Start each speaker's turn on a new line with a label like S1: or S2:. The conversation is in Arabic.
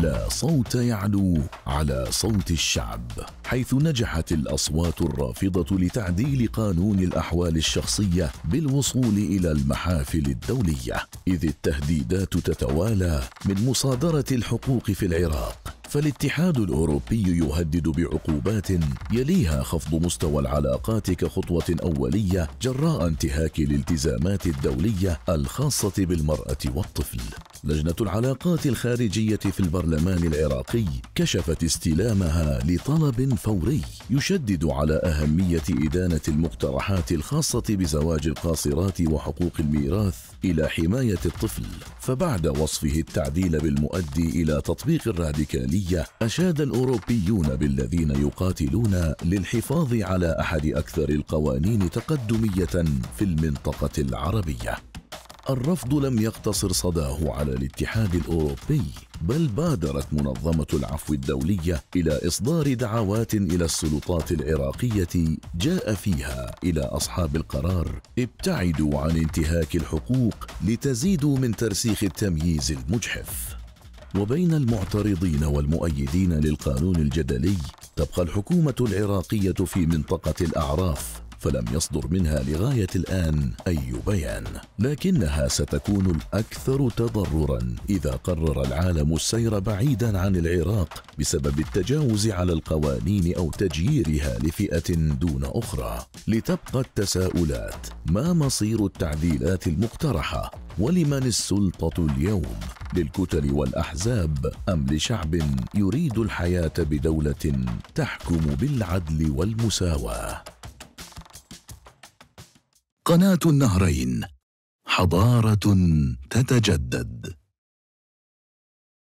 S1: لا صوت يعلو على صوت الشعب حيث نجحت الاصوات الرافضه لتعديل قانون الاحوال الشخصيه بالوصول الى المحافل الدوليه اذ التهديدات تتوالى من مصادره الحقوق في العراق فالاتحاد الاوروبي يهدد بعقوبات يليها خفض مستوى العلاقات كخطوه اوليه جراء انتهاك الالتزامات الدوليه الخاصه بالمراه والطفل لجنة العلاقات الخارجية في البرلمان العراقي كشفت استلامها لطلب فوري يشدد على أهمية إدانة المقترحات الخاصة بزواج القاصرات وحقوق الميراث إلى حماية الطفل فبعد وصفه التعديل بالمؤدي إلى تطبيق الراديكالية أشاد الأوروبيون بالذين يقاتلون للحفاظ على أحد أكثر القوانين تقدمية في المنطقة العربية الرفض لم يقتصر صداه على الاتحاد الاوروبي بل بادرت منظمه العفو الدوليه الى اصدار دعوات الى السلطات العراقيه جاء فيها الى اصحاب القرار ابتعدوا عن انتهاك الحقوق لتزيدوا من ترسيخ التمييز المجحف وبين المعترضين والمؤيدين للقانون الجدلي تبقى الحكومه العراقيه في منطقه الاعراف فلم يصدر منها لغاية الآن أي بيان لكنها ستكون الأكثر تضررا إذا قرر العالم السير بعيدا عن العراق بسبب التجاوز على القوانين أو تجييرها لفئة دون أخرى لتبقى التساؤلات ما مصير التعديلات المقترحة ولمن السلطة اليوم للكتل والأحزاب أم لشعب يريد الحياة بدولة تحكم بالعدل والمساواة قناة النهرين حضارة تتجدد